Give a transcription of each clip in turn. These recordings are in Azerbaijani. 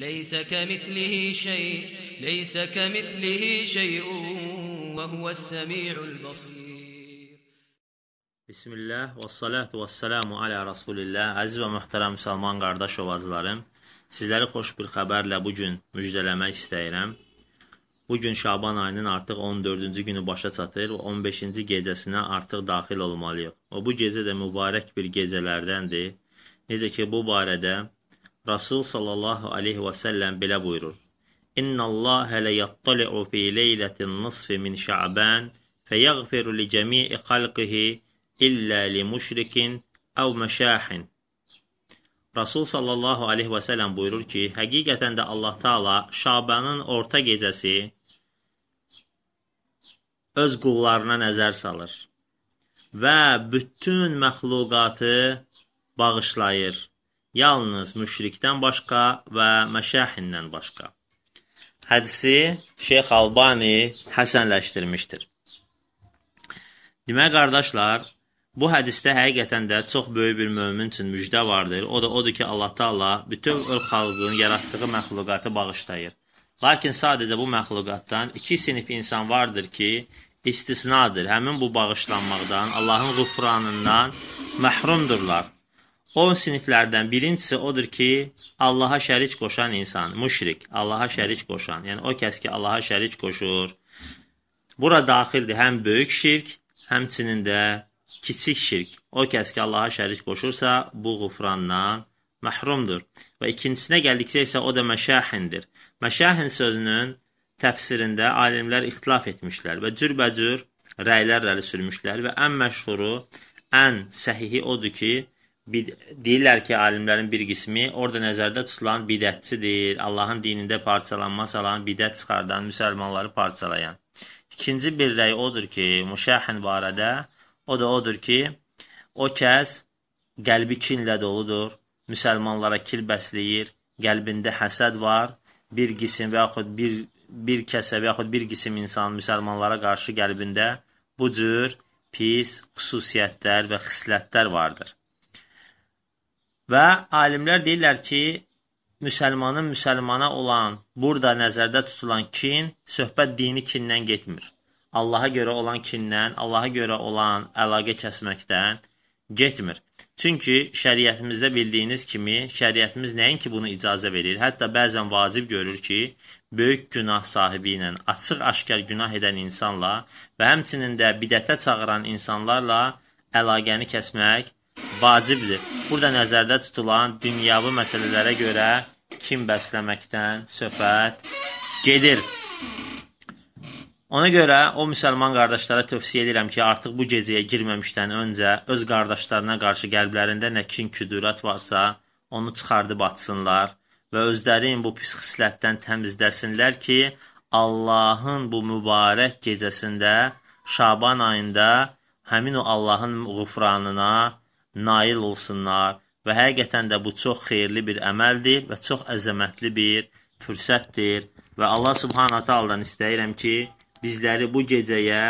ليس كمثله شيء ليس كمثله شيء وهو السميع البصير بسم الله والصلاة والسلام على رسول الله عزيز ومحترم سلمان qardaş ovazlarım sizləri xoş bir xəbərlə bu gün müjdələmək istəyirəm. Bu gün Şaban ayının artıq 14-cü günü başa çatır və 15-ci gecəsinə artıq daxil olmalıyıq. Və bu gecə də mübarək bir gecələrdəndir. Necə ki bu barədə Rasul sallallahu aleyhi və səlləm belə buyurur. İnnallahə lə yattali'u fi leylətin nisfi min şa'ban fəyəğfiru li cəmi'i xalqihi illə li müşrikin əv məşəhin. Rasul sallallahu aleyhi və səlləm buyurur ki, həqiqətən də Allah Taala Şabanın orta gecəsi öz qullarına nəzər salır və bütün məxluqatı bağışlayır yalnız müşrikdən başqa və məşəhindən başqa. Hədisi Şeyx Albani həsənləşdirmişdir. Demək, qardaşlar, bu hədisdə həqiqətən də çox böyük bir mömin üçün müjdə vardır. O da odur ki, Allah Taala bütün ör xalqın yaratdığı məxluqatı bağışlayır. Lakin sadəcə bu məxluqatdan iki sinif insan vardır ki, istisnadır. Həmin bu bağışlanmaqdan, Allahın qufranından məhrumdurlar. O siniflərdən birincisi odur ki, Allaha şərik qoşan insan, müşrik, Allaha şərik qoşan, yəni o kəs ki, Allaha şərik qoşur. Bura daxildir həm böyük şirk, həmçinin də kiçik şirk. O kəs ki, Allaha şərik qoşursa, bu qufrandan məhrumdur. Və ikincisinə gəldiksə isə o da məşahindir. Məşahin sözünün təfsirində alimlər ixtilaf etmişlər və cürbəcür rəylər rəli sürmüşlər və ən məşhuru, ən səhihi odur ki, Deyirlər ki, alimlərin bir qismi orada nəzərdə tutulan bidətçidir, Allahın dinində parçalanma salan, bidət çıxardan, müsəlmanları parçalayan. İkinci bir rəy odur ki, müşahin barədə, o da odur ki, o kəs qəlbi kinlə doludur, müsəlmanlara kil bəsləyir, qəlbində həsəd var, bir qisim və yaxud bir, bir kəsə və yaxud bir qisim insan müsəlmanlara qarşı qəlbində bu cür pis xüsusiyyətlər və xislətlər vardır. Və alimlər deyirlər ki, müsəlmanın müsəlmana olan, burada nəzərdə tutulan kin, söhbət dini kindən getmir. Allaha görə olan kindən, Allaha görə olan əlaqə kəsməkdən getmir. Çünki şəriətimizdə bildiyiniz kimi, şəriətimiz nəinki bunu icazə verir, hətta bəzən vacib görür ki, böyük günah sahibi ilə, açıq-aşkar günah edən insanla və həmçinin də bidətə çağıran insanlarla əlaqəni kəsmək vacibdir. Burada nəzərdə tutulan dünyavi məsələlərə görə kim bəsləməkdən söhbət gedir. Ona görə o müsəlman qardaşlara tövsiyə edirəm ki, artıq bu gecəyə girməmişdən öncə öz qardaşlarına qarşı qəlblərində nə kin küdurət varsa, onu çıxardıb atsınlar və özlərin bu pis xislətdən təmizləsinlər ki, Allahın bu mübarək gecəsində Şaban ayında həmin o Allahınğufranına nail olsunlar və həqiqətən də bu çox xeyirli bir əməldir və çox əzəmətli bir fürsətdir və Allah subhanətə aldan istəyirəm ki, bizləri bu gecəyə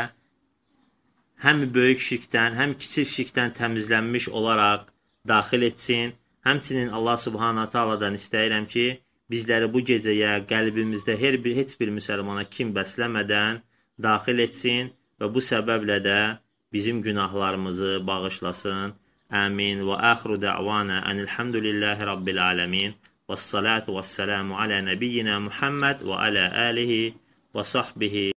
həm böyük şirkdən, həm kiçik şirkdən təmizlənmiş olaraq daxil etsin. Həmçinin Allah subhanətə aldan istəyirəm ki, bizləri bu gecəyə qəlbimizdə hər bir, heç bir müsəlmana kim bəsləmədən daxil etsin və bu səbəblə də bizim günahlarımızı bağışlasın. آمين وآخر دعوانا أن الحمد لله رب العالمين والصلاة والسلام على نبينا محمد وعلى آله وصحبه